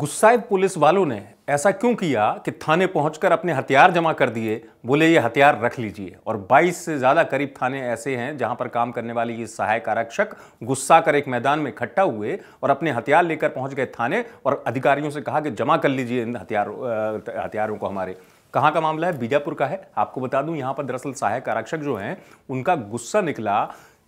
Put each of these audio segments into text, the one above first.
गुस्साए पुलिस वालों ने ऐसा क्यों किया कि थाने पहुंचकर अपने हथियार जमा कर दिए बोले ये हथियार रख लीजिए और 22 से ज़्यादा करीब थाने ऐसे हैं जहां पर काम करने वाले ये सहायक आरक्षक गुस्सा कर एक मैदान में इकट्ठा हुए और अपने हथियार लेकर पहुंच गए थाने और अधिकारियों से कहा कि जमा कर लीजिए इन हथियार हथियारों को हमारे कहाँ का मामला है बीजापुर का है आपको बता दूँ यहाँ पर दरअसल सहायक आरक्षक जो हैं उनका गुस्सा निकला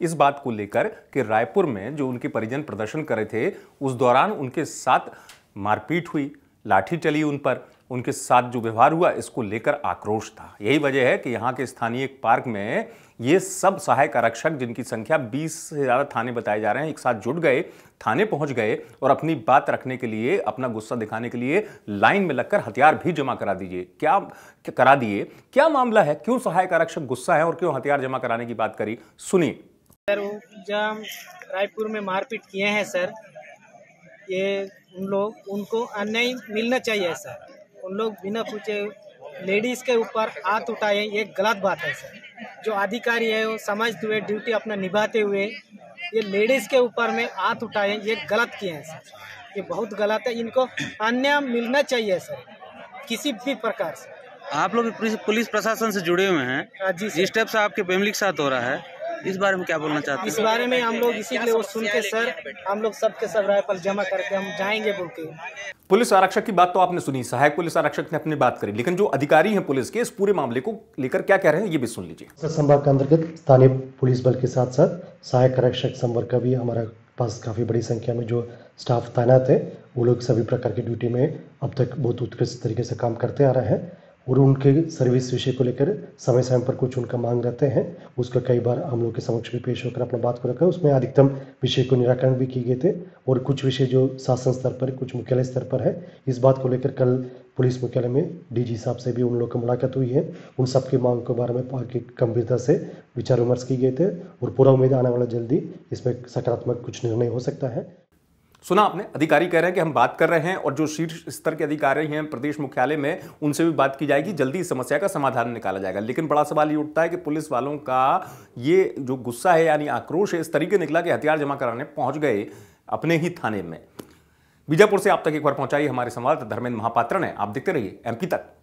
इस बात को लेकर कि रायपुर में जो उनके परिजन प्रदर्शन करे थे उस दौरान उनके साथ मारपीट हुई लाठी चली उन पर उनके साथ जो व्यवहार हुआ इसको लेकर आक्रोश था यही वजह है कि यहाँ के स्थानीय पार्क में ये सब सहायक आरक्षक जिनकी संख्या 20 से ज़्यादा थाने बताए जा रहे हैं एक साथ जुट गए थाने पहुँच गए और अपनी बात रखने के लिए अपना गुस्सा दिखाने के लिए लाइन में लगकर हथियार भी जमा करा दीजिए क्या करा दिए क्या मामला है क्यों सहायक आरक्षक गुस्सा है और क्यों हथियार जमा कराने की बात करी सुनिए सर रायपुर में मारपीट किए हैं सर ये उन लोग उनको अन्याय मिलना चाहिए सर उन लोग बिना पूछे लेडीज़ के ऊपर हाथ उठाए ये गलत बात है सर जो अधिकारी है वो समझते हुए ड्यूटी अपना निभाते हुए ये लेडीज़ के ऊपर में हाथ उठाए ये गलत किए हैं सर ये बहुत गलत है इनको अन्याय मिलना चाहिए सर किसी भी प्रकार से आप लोग पुलिस प्रशासन से जुड़े हुए हैं हाँ, जिस टाइप से आपके फैमिली के साथ हो रहा है इस बारे में क्या बोलना चाहते हैं इस बारे में हम लोग इसीलिए वो सुन के सर हम लोग सबके सब राइफल जमा करके हम जाएंगे बोल के पुलिस आरक्षक की बात तो आपने सुनी सहायक पुलिस आरक्षक ने अपनी बात करी लेकिन जो अधिकारी हैं पुलिस के इस पूरे मामले को लेकर क्या कह रहे हैं ये भी सुन लीजिए सर संभाग के अंतर्गत स्थानीय पुलिस बल के साथ साथ सहायक आरक्षक संवर्ग का भी हमारा पास काफ़ी बड़ी संख्या में जो स्टाफ तैनात है वो लोग सभी प्रकार की ड्यूटी में अब तक बहुत उत्कृष्ट तरीके से काम करते आ रहे हैं और उनके सर्विस विषय को लेकर समय समय पर कुछ उनका मांग रहते हैं उसका कई बार हम लोग के समक्ष भी पेश होकर अपना बात को रखा उसमें अधिकतम विषय को निराकरण भी किए गए थे और कुछ विषय जो शासन स्तर पर कुछ मुख्यालय स्तर पर है इस बात को लेकर कल पुलिस मुख्यालय में डीजी साहब से भी उन लोगों की मुलाकात हुई है उन सब की मांग के बारे में गंभीरता से विचार विमर्श किए गए थे और पूरा उम्मीद आने वाला जल्दी इसमें सकारात्मक कुछ निर्णय हो सकता है सुना आपने अधिकारी कह रहे हैं कि हम बात कर रहे हैं और जो शीर्ष स्तर के अधिकारी हैं प्रदेश मुख्यालय में उनसे भी बात की जाएगी जल्दी इस समस्या का समाधान निकाला जाएगा लेकिन बड़ा सवाल ये उठता है कि पुलिस वालों का ये जो गुस्सा है यानी आक्रोश है इस तरीके निकला कि हथियार जमा कराने पहुंच गए अपने ही थाने में बीजापुर से आप तक एक बार पहुंचाई हमारे संवाददाता धर्मेंद्र महापात्र ने आप देखते रहिए एमपी तक